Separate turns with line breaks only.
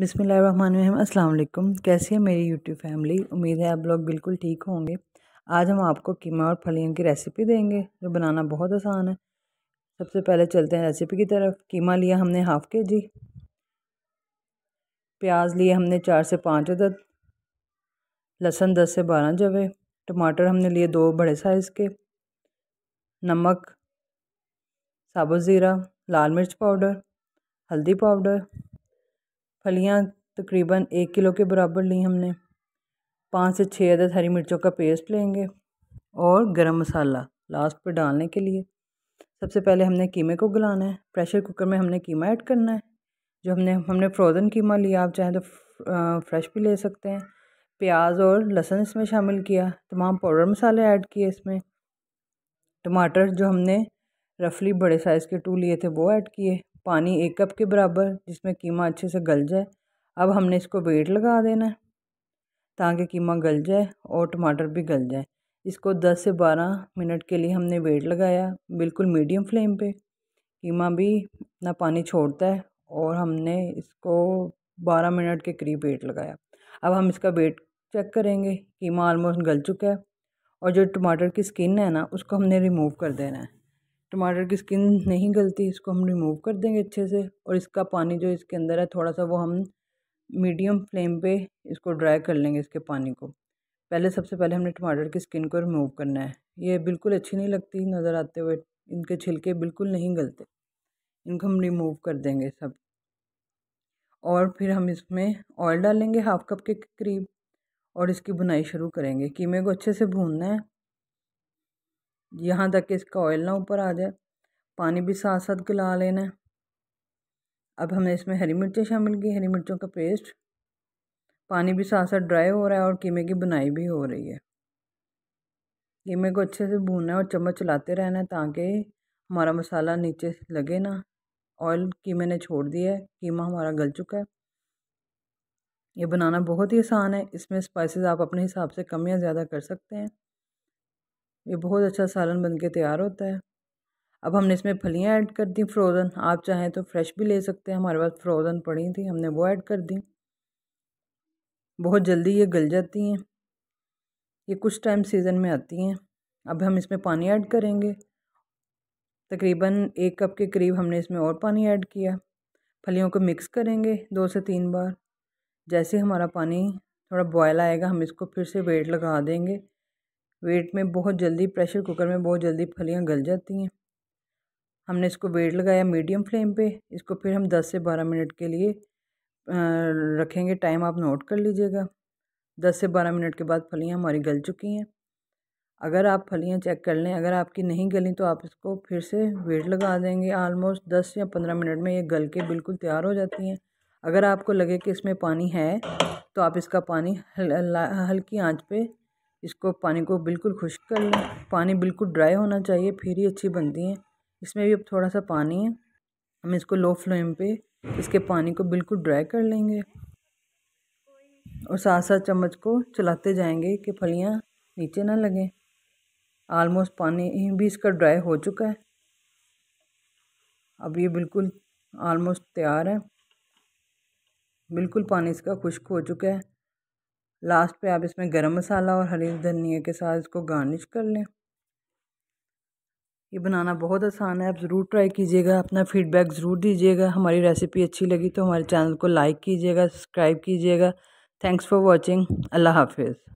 बिसमीम अल्लाम कैसे है मेरी यूट्यूब फैमिली उम्मीद है आप लोग बिल्कुल ठीक होंगे आज हम आपको कीमा और फलियों की रेसिपी देंगे जो बनाना बहुत आसान है सबसे पहले चलते हैं रेसिपी की तरफ कीमा लिया हमने हाफ़ के जी प्याज लिए हमने चार से पाँच अदद लहसुन दस से बारह जवे टमाटर हमने लिए दो बड़े साइज़ के नमक साबुत ज़ीरा लाल मिर्च पाउडर हल्दी पाउडर फलियाँ तकरीबन एक किलो के बराबर ली हमने पाँच से छः अदद हरी मिर्चों का पेस्ट लेंगे और गरम मसाला लास्ट पर डालने के लिए सबसे पहले हमने कीमे को गलाना है प्रेशर कुकर में हमने कीमा ऐड करना है जो हमने हमने फ्रोज़न कीमा लिया आप चाहें तो फ्रेश भी ले सकते हैं प्याज और लहसुन इसमें शामिल किया तमाम पाउडर मसाले ऐड किए इसमें टमाटर जो हमने रफली बड़े साइज़ के टू लिए थे वो ऐड किए पानी एक कप के बराबर जिसमें कीमा अच्छे से गल जाए अब हमने इसको वेट लगा देना है ताकि कीमा गल जाए और टमाटर भी गल जाए इसको 10 से 12 मिनट के लिए हमने वेट लगाया बिल्कुल मीडियम फ्लेम पे कीमा भी अपना पानी छोड़ता है और हमने इसको 12 मिनट के करीब वेट लगाया अब हम इसका वेट चेक करेंगे कीमा आलमोस्ट गल चुका है और जो टमाटर की स्किन है ना उसको हमने रिमूव कर देना है टमाटर की स्किन नहीं गलती इसको हम रिमूव कर देंगे अच्छे से और इसका पानी जो इसके अंदर है थोड़ा सा वो हम मीडियम फ्लेम पे इसको ड्राई कर लेंगे इसके पानी को पहले सबसे पहले हमने टमाटर की स्किन को रिमूव करना है ये बिल्कुल अच्छी नहीं लगती नज़र आते हुए इनके छिलके बिल्कुल नहीं गलते इनको हम रिमूव कर देंगे सब और फिर हम इसमें ऑयल डालेंगे हाफ कप के करीब और इसकी बुनाई शुरू करेंगे कीमे को अच्छे से भूनना है यहाँ तक कि इसका ऑयल ना ऊपर आ जाए पानी भी साथ साथ गला लेना है अब हमने इसमें हरी मिर्चें शामिल की हरी मिर्चों का पेस्ट पानी भी साथ साथ ड्राई हो रहा है और कीमे की बुनाई भी हो रही है कीमे को अच्छे से भूनना है और चम्मच चलाते रहना है ताकि हमारा मसाला नीचे लगे ना ऑयल कीमे ने छोड़ दिया है कीमा हमारा गल चुका है ये बनाना बहुत ही आसान है इसमें स्पाइसेस आप अपने हिसाब से कम या ज़्यादा कर सकते हैं ये बहुत अच्छा सालन बन के तैयार होता है अब हमने इसमें फलियाँ ऐड कर दी फ्रोज़न आप चाहें तो फ्रेश भी ले सकते हैं हमारे पास फ्रोज़न पड़ी थी हमने वो ऐड कर दी बहुत जल्दी ये गल जाती हैं ये कुछ टाइम सीज़न में आती हैं अब हम इसमें पानी ऐड करेंगे तकरीबन एक कप के करीब हमने इसमें और पानी ऐड किया फलियों को मिक्स करेंगे दो से तीन बार जैसे हमारा पानी थोड़ा बॉयल आएगा हम इसको फिर से वेट लगा देंगे वेट में बहुत जल्दी प्रेशर कुकर में बहुत जल्दी फलियाँ गल जाती हैं हमने इसको वेट लगाया मीडियम फ्लेम पे इसको फिर हम 10 से 12 मिनट के लिए रखेंगे टाइम आप नोट कर लीजिएगा 10 से 12 मिनट के बाद फलियाँ हमारी गल चुकी हैं अगर आप फलियाँ चेक कर लें अगर आपकी नहीं गली तो आप इसको फिर से वेट लगा देंगे आलमोस्ट दस या पंद्रह मिनट में ये गल के बिल्कुल तैयार हो जाती हैं अगर आपको लगे कि इसमें पानी है तो आप इसका पानी हल्की आंच पे इसको पानी को बिल्कुल खुश्क कर लें पानी बिल्कुल ड्राई होना चाहिए फिर ही अच्छी बनती हैं इसमें भी अब थोड़ा सा पानी है हम इसको लो फ्लेम पे इसके पानी को बिल्कुल ड्राई कर लेंगे और साथ साथ चम्मच को चलाते जाएंगे कि फलियाँ नीचे ना लगें आलमोस्ट पानी भी इसका ड्राई हो चुका है अब ये बिल्कुल आलमोस्ट तैयार है बिल्कुल पानी इसका खुश्क हो चुका है लास्ट पे आप इसमें गरम मसाला और हरी धनिया के साथ इसको गार्निश कर लें ये बनाना बहुत आसान है आप ज़रूर ट्राई कीजिएगा अपना फीडबैक ज़रूर दीजिएगा हमारी रेसिपी अच्छी लगी तो हमारे चैनल को लाइक कीजिएगा सब्सक्राइब कीजिएगा थैंक्स फॉर वॉचिंग अल्लाह हाफिज़